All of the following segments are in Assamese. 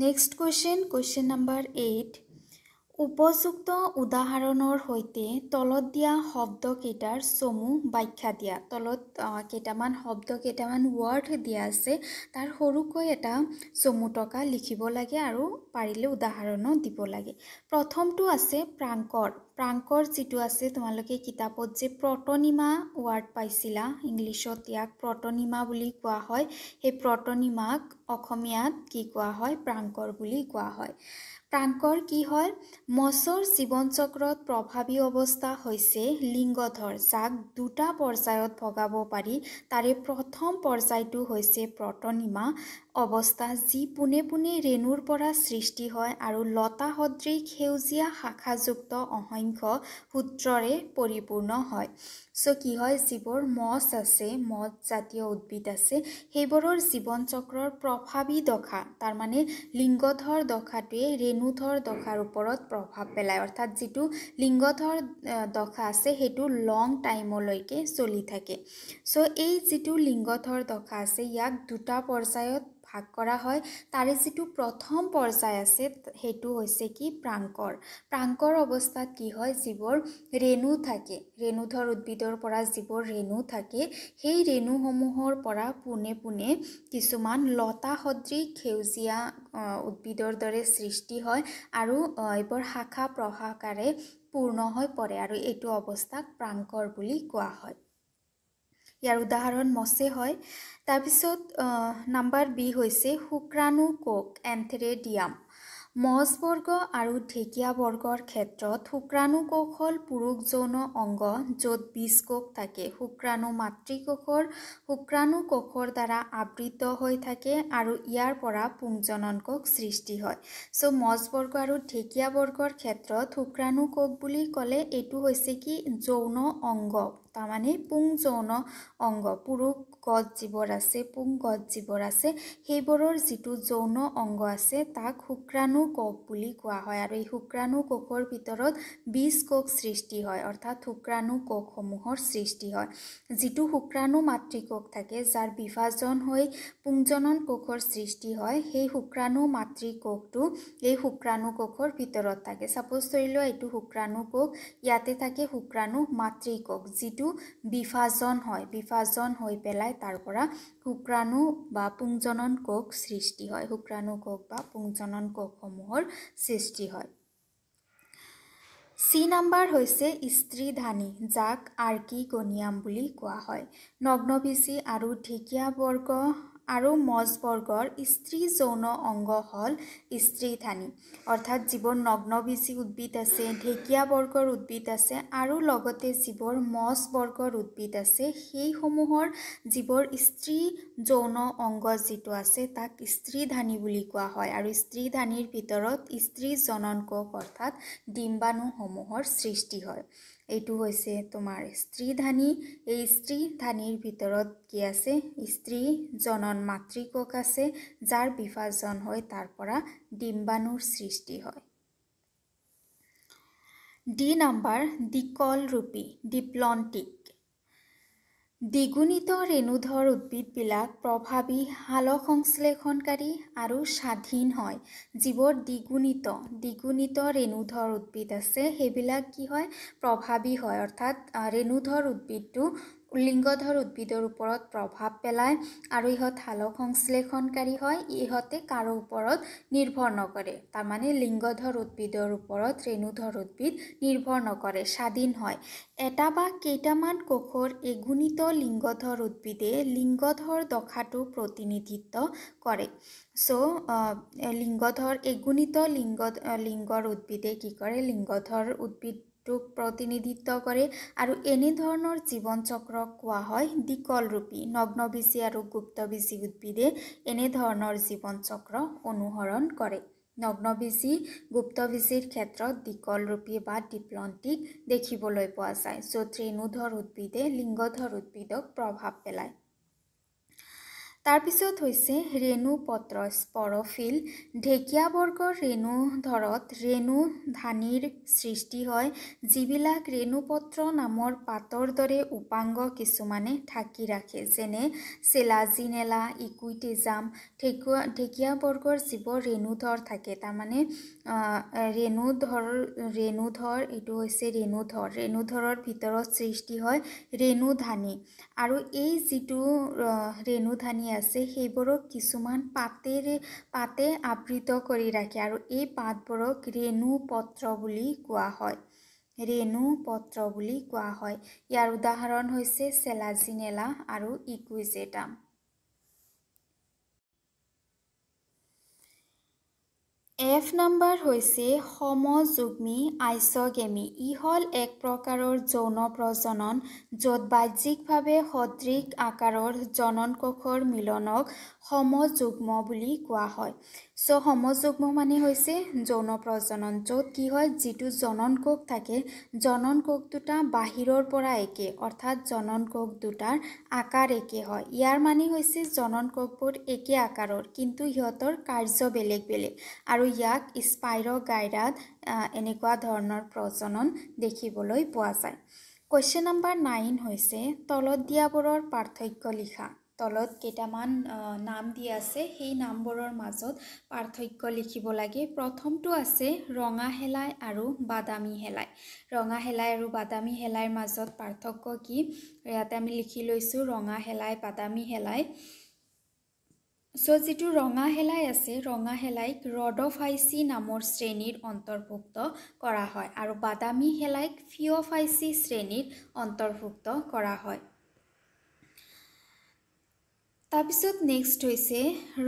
next question question number eight উপযুক্ত উদাহৰণৰ সৈতে তলত দিয়া শব্দকেইটাৰ চমু ব্যাখ্যা দিয়া তলত কেইটামান শব্দ কেইটামান ৱৰ্ড দিয়া আছে তাৰ সৰুকৈ এটা চমু টকা লিখিব লাগে আৰু পাৰিলে উদাহৰণো দিব লাগে প্ৰথমটো আছে প্ৰাংকৰ প্ৰাংকৰ যিটো আছে তোমালোকে কিতাপত যে প্ৰটনিমা ৱৰ্ড পাইছিলা ইংলিছত ইয়াক প্ৰটনিমা বুলি কোৱা হয় সেই প্ৰটনিমাক অসমীয়াত কি কোৱা হয় প্ৰাংকৰ বুলি কোৱা হয় প্ৰাংকৰ কি হয় মছৰ জীৱনচক্ৰত প্ৰভাৱী অৱস্থা হৈছে লিংগধৰ যাক দুটা পৰ্যায়ত ভগাব পাৰি তাৰে প্ৰথম পৰ্যায়টো হৈছে প্ৰটনিমা অৱস্থা যি পোনে পোনে ৰেণুৰ পৰা সৃষ্টি হয় আৰু লতা সদৃশ সেউজীয়া শাখাযুক্ত অসংখ্য সূত্ৰৰে পৰিপূৰ্ণ হয় চ' কি হয় যিবোৰ মচ আছে মদ জাতীয় উদ্ভিদ আছে সেইবোৰৰ জীৱন চক্ৰৰ প্ৰভাৱী দশা তাৰমানে লিংগধৰ দশাটোৱে ৰেণুধৰ দশাৰ ওপৰত প্ৰভাৱ পেলায় অৰ্থাৎ যিটো লিংগধৰ দশা আছে সেইটো লং টাইমলৈকে চলি থাকে চ' এই যিটো লিংগধৰ দশা আছে ইয়াক দুটা পৰ্যায়ত ভাগ কৰা হয় তাৰে যিটো প্ৰথম পৰ্যায় আছে সেইটো হৈছে কি প্ৰাংকৰ প্ৰাংকৰ অৱস্থাত কি হয় যিবোৰ ৰেণু থাকে ৰেণুধৰ উদ্ভিদৰ পৰা যিবোৰ ৰেণু থাকে সেই ৰেণুসমূহৰ পৰা পোনে পোনে কিছুমান লতা সদৃশ সেউজীয়া উদ্ভিদৰ দৰে সৃষ্টি হয় আৰু এইবোৰ শাখা প্ৰশাখাৰে পূৰ্ণ হৈ পৰে আৰু এইটো অৱস্থাক প্ৰাংকৰ বুলি কোৱা হয় ইয়াৰ উদাহৰণ মছে হয় তাৰপিছত নাম্বাৰ বি হৈছে শুক্ৰাণু কোক এন্থেৰেডিয়াম বৰ্গ আৰু ঢেকীয়া বৰ্গৰ ক্ষেত্ৰত শুক্ৰাণু কোষ হ'ল পুৰুষ যৌন অংগ য'ত বীজ কোষ থাকে শুক্ৰাণু মাতৃ কোষৰ শুক্ৰাণু কোষৰ দ্বাৰা আবৃত হৈ থাকে আৰু ইয়াৰ পৰা পুংজনন কোষ সৃষ্টি হয় চ' বৰ্গ আৰু ঢেকীয়া বৰ্গৰ ক্ষেত্ৰত শুক্ৰাণু কোষ বুলি ক'লে এইটো হৈছে কি যৌন অংগ ତା ମାନେ ପୁଂ ଯୌନ ଅଙ୍ଗ গছ জীৱৰ আছে পুং গছ জীৱৰ আছে সেইবোৰৰ যিটো যৌন অংগ আছে তাক শুক্ৰাণু কোষ বুলি কোৱা হয় আৰু এই শুক্ৰাণু কোষৰ ভিতৰত বিছ কোষ সৃষ্টি হয় অৰ্থাৎ শুক্ৰাণু কোষসমূহৰ সৃষ্টি হয় যিটো শুক্ৰাণু মাতৃ মাতৃকোষ থাকে যাৰ বিভাজন হৈ পুংজনন কোষৰ সৃষ্টি হয় সেই শুক্ৰাণু মাতৃ কোষটো এই শুক্ৰাণু কোষৰ ভিতৰত থাকে ছাপ'জ ধৰি লোৱা এইটো শুক্ৰাণু কোষ ইয়াতে থাকে শুক্ৰাণু মাতৃ মাতৃকোষ যিটো বিভাজন হয় বিভাজন হৈ পেলাই যায় তাৰ পৰা শুক্ৰাণু বা পুংজনন কোষ সৃষ্টি হয় শুক্ৰাণু কোষ বা পুংজনন কোষসমূহৰ সৃষ্টি হয় চি নাম্বাৰ হৈছে স্ত্ৰীধানী যাক আৰ্কি কনিয়াম বুলি কোৱা হয় নগ্নভীচি আৰু ঢেকীয়াবৰ্গ আৰু মজবৰ্গৰ স্ত্ৰী যৌন অংগ হ'ল স্ত্ৰী থানী অৰ্থাৎ যিবোৰ নগ্ন নগ্নবীজী উদ্ভিদ আছে ঢেকীয়া বৰ্গৰ উদ্ভিদ আছে আৰু লগতে যিবোৰ বৰ্গৰ উদ্ভিদ আছে সেইসমূহৰ যিবোৰ স্ত্ৰী যৌন অংগ যিটো আছে তাক স্ত্ৰী ধানী বুলি কোৱা হয় আৰু স্ত্ৰী ধানীৰ ভিতৰত স্ত্ৰী জনন কোষ অৰ্থাৎ ডিম্বাণুসমূহৰ সৃষ্টি হয় এইটো হৈছে তোমাৰ স্ত্ৰীধানী এই স্ত্ৰীধানীৰ ভিতৰত কি আছে স্ত্ৰী জনন মাতৃকক আছে যাৰ বিভাজন হয় তাৰ পৰা ডিম্বাণুৰ সৃষ্টি হয় ডি নাম্বাৰ দীকলৰূপী ডিপ্লণ্টিক দ্বিগুণিত ৰেণুধৰ উদ্ভিদবিলাক প্ৰভাৱী সংশ্লেষণকাৰী আৰু স্বাধীন হয় যিবোৰ দ্বিগুণিত দ্বিগুণিত ৰেণুধৰ উদ্ভিদ আছে সেইবিলাক কি হয় প্ৰভাৱী হয় অৰ্থাৎ ৰেণুধৰ উদ্ভিদটো লিংগধৰ উদ্ভিদৰ ওপৰত প্ৰভাৱ পেলায় আৰু ইহঁত হালক সংশ্লেষণকাৰী হয় ইহঁতে কাৰো ওপৰত নিৰ্ভৰ নকৰে তাৰমানে লিংগধৰ উদ্ভিদৰ ওপৰত ৰেণুধৰ উদ্ভিদ নিৰ্ভৰ নকৰে স্বাধীন হয় এটা বা কেইটামান কোষৰ এগুণিত লিংগধৰ উদ্ভিদে লিংগধৰ দশাটো প্ৰতিনিধিত্ব কৰে চ' লিংগধৰ এগুণিত লিংগ লিংগৰ উদ্ভিদে কি কৰে লিংগধৰ উদ্ভিদ ৰূপ প্ৰতিনিধিত্ব কৰে আৰু এনেধৰণৰ জীৱন চক্ৰক কোৱা হয় দীকলৰূপী নগ্নবীজী আৰু গুপ্তবীজী উদ্ভিদে এনেধৰণৰ জীৱন চক্ৰ অনুসৰণ কৰে নগ্নবীজী গুপ্তবীজীৰ ক্ষেত্ৰত দীকলৰূপী বা ডিপ্লণ্টিক দেখিবলৈ পোৱা যায় য'ত ৰেণুধৰ উদ্ভিদে লিংগধৰ উদ্ভিদক প্ৰভাৱ পেলায় তাৰপিছত হৈছে ৰেণু পত্ৰ স্পৰফিল ঢেকীয়াবৰ্গৰ ৰেণুধৰত ৰেণু ধানিৰ সৃষ্টি হয় যিবিলাক ৰেণুপত্ৰ নামৰ পাতৰ দৰে উপাংগ কিছুমানে ঢাকি ৰাখে যেনে চেলাজিনেলা ইকুইটেজাম ঢেকুৱা বৰ্গৰ যিব ৰেণুধৰ থাকে তাৰমানে ৰেণুধৰ ৰেণুধৰ এইটো হৈছে ৰেণুধৰ ৰেণুধৰৰ ভিতৰত সৃষ্টি হয় ৰেণু ধানি আৰু এই যিটো ৰেণু ধানি আছে সেইবোৰক কিছুমান পাতেৰে পাতে আবৃত কৰি ৰাখে আৰু এই পাতবোৰক ৰেণু পত্ৰ বুলি কোৱা হয় ৰেণু পত্ৰ বুলি কোৱা হয় ইয়াৰ উদাহৰণ হৈছে চেলাজিনেলা আৰু ইকুইজেটাম এফ নাম্বাৰ হৈছে সমযুগ্মী আইচগেমি ই হ'ল এক প্ৰকাৰৰ যৌন প্ৰজনন য'ত বাহ্যিকভাৱে সদৃশ আকাৰৰ জনন কোষৰ মিলনক সমযুগ্ম বুলি কোৱা হয় চ' সমযুগ্ম মানে হৈছে যৌন প্ৰজনন য'ত কি হয় যিটো জনন কোষ থাকে জনন কোষ দুটা বাহিৰৰ পৰা একে অৰ্থাৎ জনন কোষ দুটাৰ আকাৰ একে হয় ইয়াৰ মানে হৈছে জনন কোষবোৰ একে আকাৰৰ কিন্তু সিহঁতৰ কাৰ্য বেলেগ বেলেগ আৰু ইয়াক স্পাইৰ গাইৰাত এনেকুৱা ধৰণৰ প্ৰজনন দেখিবলৈ পোৱা যায় কুৱেশ্যন নম্বৰ নাইন হৈছে তলত দিয়াবোৰৰ পাৰ্থক্য লিখা তলত কেইটামান নাম দি আছে সেই নামবোৰৰ মাজত পাৰ্থক্য লিখিব লাগে প্ৰথমটো আছে ৰঙা শেলাই আৰু বাদামী শেলাই ৰঙা শেলাই আৰু বাদামী শেলাইৰ মাজত পাৰ্থক্য কি ইয়াতে আমি লিখি লৈছোঁ ৰঙা শেলাই বাদামী শেলাই চ' যিটো ৰঙা শেলাই আছে ৰঙা শেলাইক ৰডফাইচি নামৰ শ্ৰেণীৰ অন্তৰ্ভুক্ত কৰা হয় আৰু বাদামী শেলাইক ফিঅফাইচি শ্ৰেণীৰ অন্তৰ্ভুক্ত কৰা হয় তাৰপিছত নেক্সট হৈছে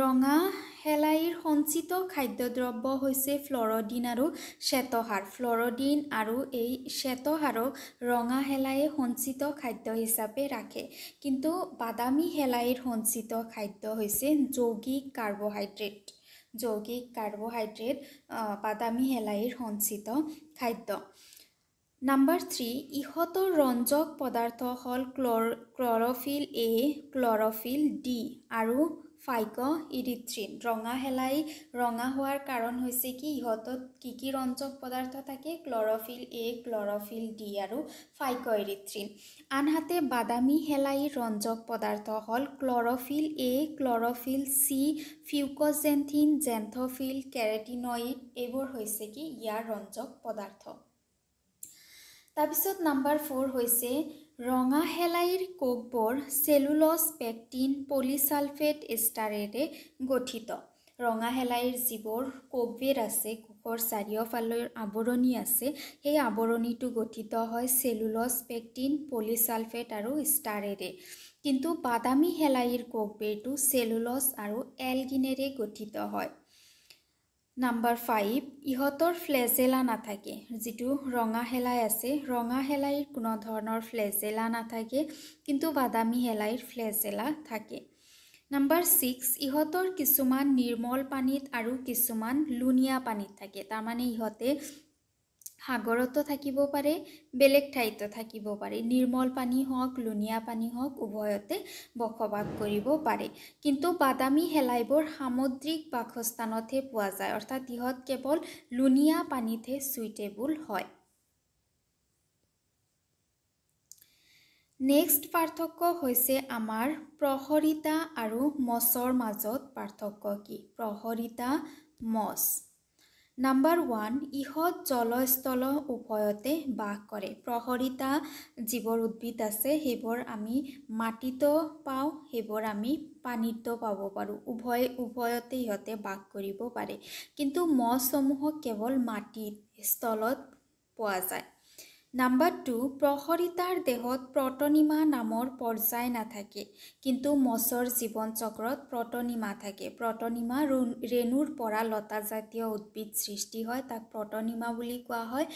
ৰঙা শেলাইৰ সঞ্চিত খাদ্যদ্ৰব্য হৈছে ফ্লৰডিন আৰু শ্বেতসাৰ ফ্লৰডিন আৰু এই শ্বেতসাৰক ৰঙা শেলাইয়ে সঞ্চিত খাদ্য হিচাপে ৰাখে কিন্তু বাদামী শেলাইৰ সঞ্চিত খাদ্য হৈছে যৌগিক কাৰ্বহাইড্ৰেট যৌগিক কাৰ্বহাইড্ৰেট বাদামী শেলাইৰ সঞ্চিত খাদ্য নাম্বাৰ থ্ৰী ইহঁতৰ ৰঞ্জক পদাৰ্থ হ'ল ক্লৰ ক্লৰফিল এ ক্লৰফিল ডি আৰু ফাইক ইৰিথ্ৰিন ৰঙা শেলাই ৰঙা হোৱাৰ কাৰণ হৈছে কি ইহঁতত কি কি ৰঞ্জক পদাৰ্থ থাকে ক্লৰফিল এ ক্লৰফিল ডি আৰু ফাইক ইৰিথ্ৰিন আনহাতে বাদামী শেলাই ৰঞ্জক পদাৰ্থ হ'ল chlorophyll A chlorophyll C fucoxanthin xanthophyll carotenoid এইবোৰ হৈছে কি ইয়াৰ ৰঞ্জক পদাৰ্থ তাৰপিছত নাম্বাৰ ফ'ৰ হৈছে ৰঙা শেলাইৰ কোকবোৰ চেলুলছ পেক্টিন পলিচালফেট ষ্টাৰেৰে গঠিত ৰঙা শেলাইৰ যিবোৰ কোকবেৰ আছে কোকৰ চাৰিওফালৰ আৱৰণী আছে সেই আৱৰণীটো গঠিত হয় চেলুলছ পেক্টিন পলিচালফেট আৰু ষ্টাৰেৰে কিন্তু বাদামী শেলাইৰ কোকবেৰটো চেলুলছ আৰু এলগিনেৰে গঠিত হয় নাম্বাৰ ফাইভ ইহঁতৰ ফ্লেজেলা নাথাকে যিটো ৰঙা শেলাই আছে ৰঙা শেলাইৰ কোনো ধৰণৰ ফ্লেজেলা নাথাকে কিন্তু বাদামী শেলাইৰ ফ্লেজেলা থাকে নাম্বাৰ ছিক্স ইহঁতৰ কিছুমান নিৰ্মল পানীত আৰু কিছুমান লুণীয়া পানীত থাকে তাৰমানে ইহঁতে সাগৰতো থাকিব পাৰে বেলেগ ঠাইতো থাকিব পাৰে নিৰ্মল পানী হওক লুণীয়া পানী হওক উভয়তে বসবাস কৰিব পাৰে কিন্তু বাদামী শেলাইবোৰ সামুদ্ৰিক বাসস্থানতহে পোৱা যায় অৰ্থাৎ ইহঁত কেৱল লুণীয়া পানীতহে চুইটেবল হয় নেক্সট পাৰ্থক্য হৈছে আমাৰ প্ৰহৰিতা আৰু মছৰ মাজত পাৰ্থক্য কি প্ৰহৰিতা মছ নাম্বাৰ ওৱান ইহঁত জলস্থল উভয়তে বাস কৰে প্ৰহৰিতা যিবোৰ উদ্ভিদ আছে সেইবোৰ আমি মাটিতো পাওঁ সেইবোৰ আমি পানীতো পাব পাৰোঁ উভয় উভয়তে সিহঁতে বাস কৰিব পাৰে কিন্তু মছসমূহক কেৱল মাটিত স্থলত পোৱা যায় নাম্বাৰ টু প্ৰসৰিতাৰ দেহত প্ৰটনিমা নামৰ পৰ্যায় নাথাকে কিন্তু মছৰ জীৱন চক্ৰত প্ৰটনিমা থাকে প্ৰটনিমা ৰেণুৰ পৰা লতাজাতীয় উদ্ভিদ সৃষ্টি হয় তাক প্ৰটনিমা বুলি কোৱা হয়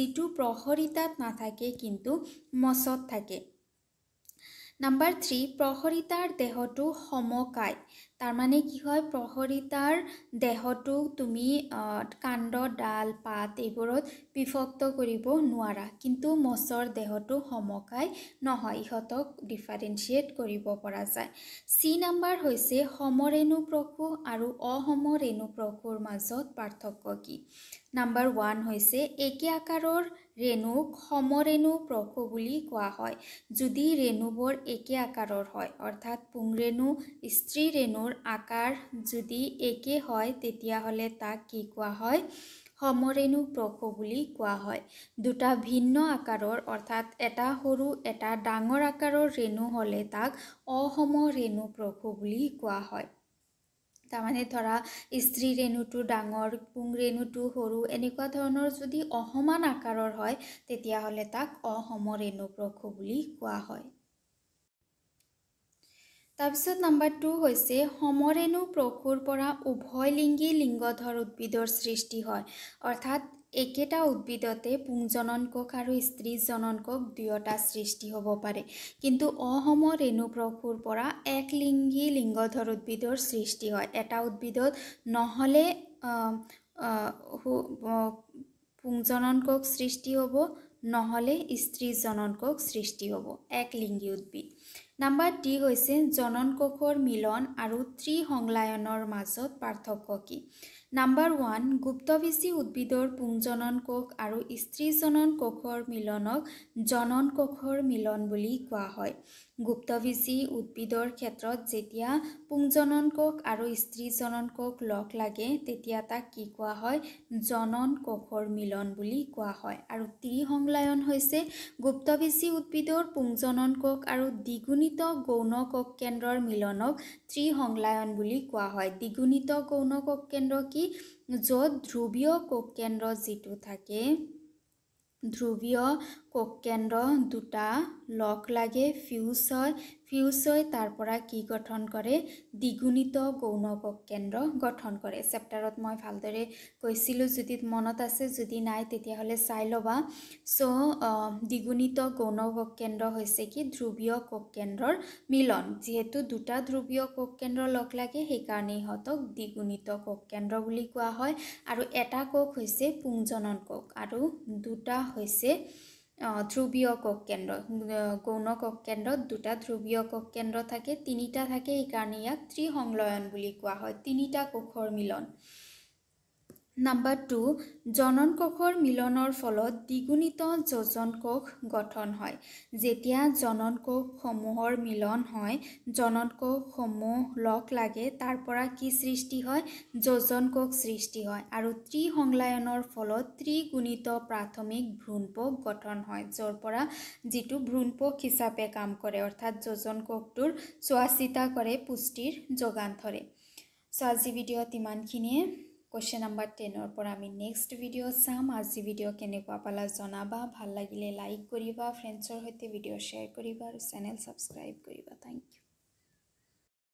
যিটো প্ৰসৰিতাত নাথাকে কিন্তু মছত থাকে নাম্বাৰ থ্ৰী প্ৰহৰিতাৰ দেহটো সমকায় তাৰমানে কি হয় প্ৰহৰিতাৰ দেহটো তুমি কাণ্ড ডাল পাত এইবোৰত বিভক্ত কৰিব নোৱাৰা কিন্তু মচৰ দেহটো সমকায় নহয় ইহঁতক ডিফাৰেঞ্চিয়েট কৰিব পৰা যায় চি নাম্বাৰ হৈছে সমৰেণুপ্ৰসু আৰু অসমৰেণুপ্ৰসুৰ মাজত পাৰ্থক্য কি নাম্বাৰ ওৱান হৈছে একে আকাৰৰ ৰেণুক সমৰেণু প্ৰস বুলি কোৱা হয় যদি ৰেণুবোৰ একে আকাৰৰ হয় অৰ্থাৎ পুংৰেণু স্ত্ৰী ৰেণুৰ আকাৰ যদি একে হয় তেতিয়াহ'লে তাক কি কোৱা হয় সমৰেণু প্ৰস বুলি কোৱা হয় দুটা ভিন্ন আকাৰৰ অৰ্থাৎ এটা সৰু এটা ডাঙৰ আকাৰৰ ৰেণু হ'লে তাক অসম ৰেণু প্ৰস বুলি কোৱা হয় তাৰমানে ধৰা স্ত্ৰী ৰেণুটো ডাঙৰ পুং ৰেণুটো সৰু এনেকুৱা ধৰণৰ যদি অসমান আকাৰৰ হয় তেতিয়াহ'লে তাক অসম ৰেণু ৰেণুপ্ৰসু বুলি কোৱা হয় তাৰপিছত নাম্বাৰ টু হৈছে সমৰেণু প্ৰসুৰ পৰা উভয় লিংগী লিংগধৰ উদ্ভিদৰ সৃষ্টি হয় অৰ্থাৎ একেটা উদ্ভিদতে পুংজনন কোষ আৰু স্ত্ৰী কোষ দুয়োটা সৃষ্টি হ'ব পাৰে কিন্তু অসম প্ৰসুৰ পৰা এক লিংগী লিংগধৰ উদ্ভিদৰ সৃষ্টি হয় এটা উদ্ভিদত নহ'লে পুংজনন কোষ সৃষ্টি হ'ব নহ'লে স্ত্ৰী কোষ সৃষ্টি হ'ব এক লিংগী উদ্ভিদ নাম্বাৰ টি হৈছে জনন কোষৰ মিলন আৰু ত্ৰি সংলায়নৰ মাজত পাৰ্থক্য কি নাম্বাৰ ওৱান গুপ্তভীচী উদ্ভিদৰ পুংজনন কোষ আৰু স্ত্ৰীজনন কোষৰ মিলনক জনন কোষৰ মিলন বুলি কোৱা হয় গুপ্তভীজী উদ্ভিদৰ ক্ষেত্ৰত যেতিয়া পুংজনন কোষ আৰু স্ত্ৰী জনন কোষ লগ লাগে তেতিয়া তাক কি কোৱা হয় জনন কোষৰ মিলন বুলি কোৱা হয় আৰু ত্ৰিসংলায়ন হৈছে গুপ্তভীজী উদ্ভিদৰ পুংজনন কোষ আৰু দ্বিগুণিত গৌণ কোষ কেন্দ্ৰৰ মিলনক ত্ৰিসংলায়ন বুলি কোৱা হয় দ্বিগুণিত গৌণ কোষ কেন্দ্ৰ কি য'ত ধ্ৰুৱীয় কোষ কেন্দ্ৰ যিটো থাকে ধ্ৰুৱীয় কোষ কেন্দ্ৰ দুটা লগ লাগে ফিউজ হয় ফিউজ হৈ তাৰ পৰা কি গঠন কৰে দ্বিগুণিত গৌণ কেন্দ্ৰ গঠন কৰে চেপ্টাৰত মই ভালদৰে কৈছিলোঁ যদি মনত আছে যদি নাই তেতিয়াহ'লে চাই ল'বা চ' দ্বিগুণিত গৌণ কোষ কেন্দ্ৰ হৈছে কি ধ্ৰুৱীয় কোষ কেন্দ্ৰৰ মিলন যিহেতু দুটা ধ্ৰুৱীয় কোষ কেন্দ্ৰ লগ লাগে সেইকাৰণে ইহঁতক দ্বিগুণিত কোষ কেন্দ্ৰ বুলি কোৱা হয় আৰু এটা কোষ হৈছে পুংজনন কোষ আৰু দুটা হৈছে ধ্ৰুৱীয় কক্ষকেন্দ্ৰ গৌণ কক্ষকেন্দ্ৰত দুটা ধ্ৰুৱীয় কক্ষকেন্দ্ৰ থাকে তিনিটা থাকে সেইকাৰণে ইয়াক ত্ৰিসংলয়ন বুলি কোৱা হয় তিনিটা কোষৰ মিলন নাম্বাৰ টু জনন কোষৰ মিলনৰ ফলত দ্বিগুণিত যজন কোষ গঠন হয় যেতিয়া জনন কোষসমূহৰ মিলন হয় জনন কোষসমূহ লগ লাগে তাৰ পৰা কি সৃষ্টি হয় যজন কোষ সৃষ্টি হয় আৰু ত্ৰিসংলায়নৰ ফলত ত্ৰিগুণিত প্ৰাথমিক ভ্ৰূণপোষ গঠন হয় য'ৰ পৰা যিটো ভ্ৰূণপোষ হিচাপে কাম কৰে অৰ্থাৎ যজন কোষটোৰ চোৱা চিতা কৰে পুষ্টিৰ যোগান ধৰে চ' আজি ভিডিঅ'ত ইমানখিনিয়ে কুৱেশ্যন নাম্বাৰ টেনৰ পৰা আমি নেক্সট ভিডিঅ' চাম আজি ভিডিঅ' কেনেকুৱা পালা জনাবা ভাল লাগিলে লাইক কৰিবা ফ্ৰেণ্ডছৰ সৈতে ভিডিঅ' শ্বেয়াৰ কৰিবা আৰু চেনেল ছাবস্ক্ৰাইব কৰিবা থেংক ইউ